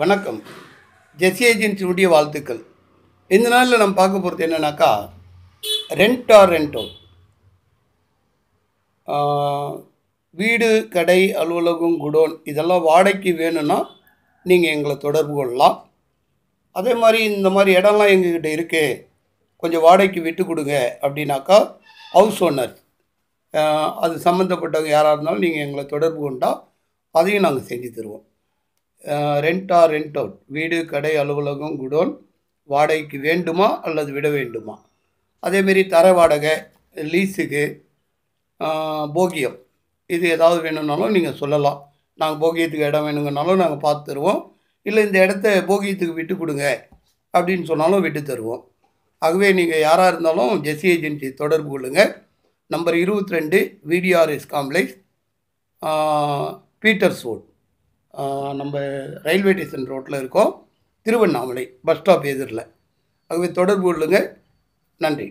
வணக்கம் ஜெஸ்ஸி ஏஜென்சியுடைய வாழ்த்துக்கள் இந்த நாளில் நம்ம பார்க்க போகிறது என்னன்னாக்கா ரெண்ட் ஆர் ரெண்டோ வீடு கடை அலுவலகம் குடோன் இதெல்லாம் வாடகைக்கு வேணும்னா நீங்கள் எங்களை தொடர்பு கொள்ளலாம் அதே மாதிரி இந்த மாதிரி இடம்லாம் எங்ககிட்ட இருக்குது கொஞ்சம் வாடகைக்கு விட்டு கொடுங்க அப்படின்னாக்கா ஹவுஸ் ஓனர் அது சம்மந்தப்பட்டவங்க யாராக இருந்தாலும் நீங்கள் எங்களை தொடர்பு கொண்டால் அதையும் நாங்கள் செஞ்சு தருவோம் ரெண்ட் ஆர் ரெண்ட் அவுட் வீடு கடை அலுவலகம் குடோன் வாடகைக்கு வேண்டுமா அல்லது விட வேண்டுமா அதேமாரி தர வாடகை லீஸுக்கு போகியம் இது ஏதாவது வேணும்னாலும் நீங்கள் சொல்லலாம் நாங்கள் போகியத்துக்கு இடம் வேணுங்கனாலும் நாங்கள் பார்த்து தருவோம் இல்லை இந்த இடத்த போகியத்துக்கு விட்டு கொடுங்க அப்படின்னு சொன்னாலும் விட்டு தருவோம் ஆகவே நீங்கள் யாராக இருந்தாலும் ஜெஸ்சி ஏஜென்சி தொடர்பு கொள்ளுங்கள் நம்பர் இருபத்தி ரெண்டு விடிஆர்எஸ் காம்ப்ளெக்ஸ் பீட்டர்ஸ் ரோட் நம்ம ரயில்வே ஸ்டேஷன் ரோட்டில் இருக்கோம் திருவண்ணாமலை பஸ் ஸ்டாப் எதிரில் ஆகவே தொடர்பு கொள்ளுங்கள் நன்றி